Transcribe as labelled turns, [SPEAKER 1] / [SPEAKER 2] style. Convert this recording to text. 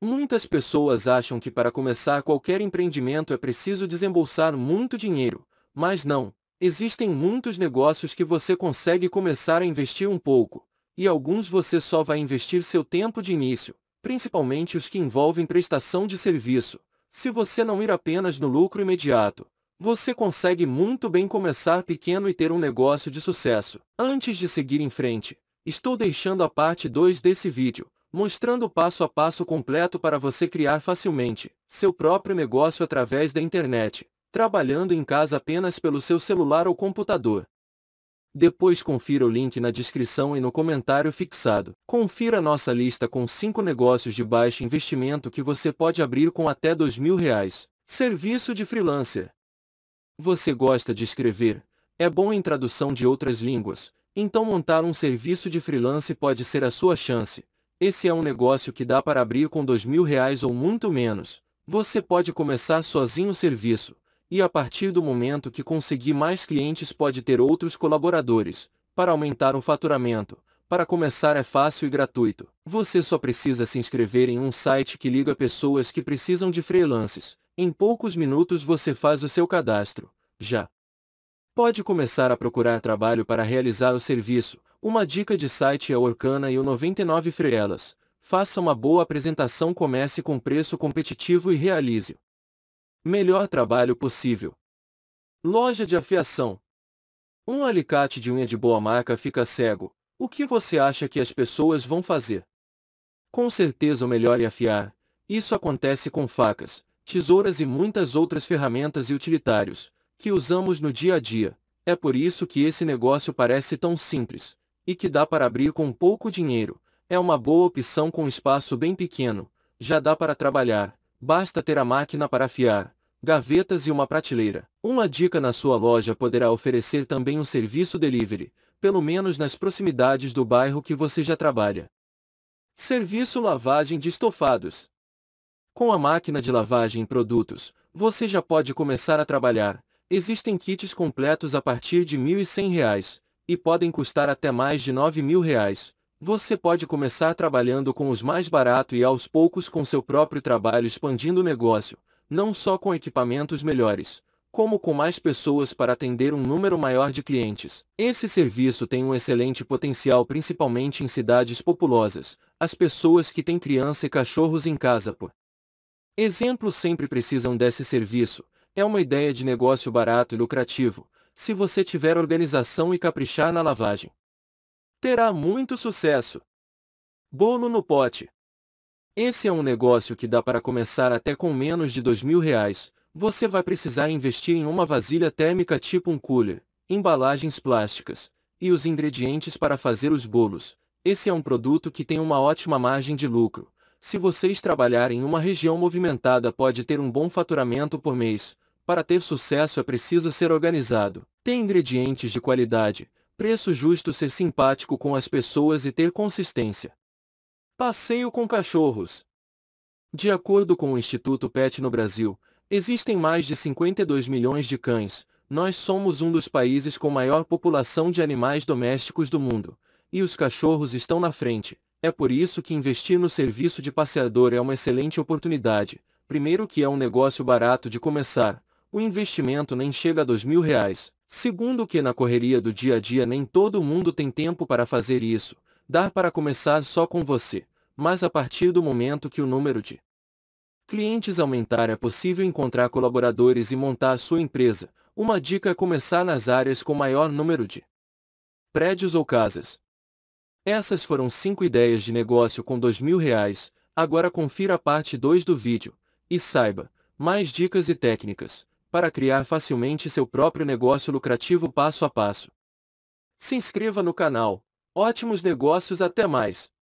[SPEAKER 1] Muitas pessoas acham que para começar qualquer empreendimento é preciso desembolsar muito dinheiro, mas não. Existem muitos negócios que você consegue começar a investir um pouco, e alguns você só vai investir seu tempo de início, principalmente os que envolvem prestação de serviço. Se você não ir apenas no lucro imediato, você consegue muito bem começar pequeno e ter um negócio de sucesso. Antes de seguir em frente, estou deixando a parte 2 desse vídeo mostrando o passo a passo completo para você criar facilmente seu próprio negócio através da internet, trabalhando em casa apenas pelo seu celular ou computador. Depois confira o link na descrição e no comentário fixado. Confira nossa lista com 5 negócios de baixo investimento que você pode abrir com até R$ 2.000. Serviço de freelancer. Você gosta de escrever? É bom em tradução de outras línguas, então montar um serviço de freelance pode ser a sua chance. Esse é um negócio que dá para abrir com dois mil reais ou muito menos. Você pode começar sozinho o serviço, e a partir do momento que conseguir mais clientes pode ter outros colaboradores, para aumentar o faturamento. Para começar é fácil e gratuito. Você só precisa se inscrever em um site que liga pessoas que precisam de freelances. Em poucos minutos você faz o seu cadastro. Já pode começar a procurar trabalho para realizar o serviço, uma dica de site é o Orkana e o 99 Freelas. Faça uma boa apresentação comece com preço competitivo e realize o melhor trabalho possível. Loja de afiação. Um alicate de unha de boa marca fica cego. O que você acha que as pessoas vão fazer? Com certeza o melhor é afiar. Isso acontece com facas, tesouras e muitas outras ferramentas e utilitários que usamos no dia a dia. É por isso que esse negócio parece tão simples, e que dá para abrir com pouco dinheiro, é uma boa opção com espaço bem pequeno, já dá para trabalhar, basta ter a máquina para afiar, gavetas e uma prateleira. Uma dica na sua loja poderá oferecer também um serviço delivery, pelo menos nas proximidades do bairro que você já trabalha. Serviço lavagem de estofados. Com a máquina de lavagem produtos, você já pode começar a trabalhar. Existem kits completos a partir de R$ 1.100, e podem custar até mais de 9 mil reais. Você pode começar trabalhando com os mais barato e aos poucos com seu próprio trabalho expandindo o negócio, não só com equipamentos melhores, como com mais pessoas para atender um número maior de clientes. Esse serviço tem um excelente potencial principalmente em cidades populosas, as pessoas que têm criança e cachorros em casa por exemplo sempre precisam desse serviço, é uma ideia de negócio barato e lucrativo, se você tiver organização e caprichar na lavagem. Terá muito sucesso. Bolo no pote. Esse é um negócio que dá para começar até com menos de dois mil reais. Você vai precisar investir em uma vasilha térmica tipo um cooler, embalagens plásticas e os ingredientes para fazer os bolos. Esse é um produto que tem uma ótima margem de lucro. Se vocês trabalharem em uma região movimentada, pode ter um bom faturamento por mês. Para ter sucesso é preciso ser organizado, ter ingredientes de qualidade, preço justo, ser simpático com as pessoas e ter consistência. Passeio com cachorros. De acordo com o Instituto PET no Brasil, existem mais de 52 milhões de cães. Nós somos um dos países com maior população de animais domésticos do mundo, e os cachorros estão na frente. É por isso que investir no serviço de passeador é uma excelente oportunidade. Primeiro que é um negócio barato de começar, o investimento nem chega a dois mil reais, segundo que na correria do dia a dia nem todo mundo tem tempo para fazer isso, dar para começar só com você, mas a partir do momento que o número de clientes aumentar é possível encontrar colaboradores e montar sua empresa, uma dica é começar nas áreas com maior número de prédios ou casas. Essas foram 5 ideias de negócio com R$ reais. agora confira a parte 2 do vídeo, e saiba, mais dicas e técnicas para criar facilmente seu próprio negócio lucrativo passo a passo. Se inscreva no canal. Ótimos negócios, até mais!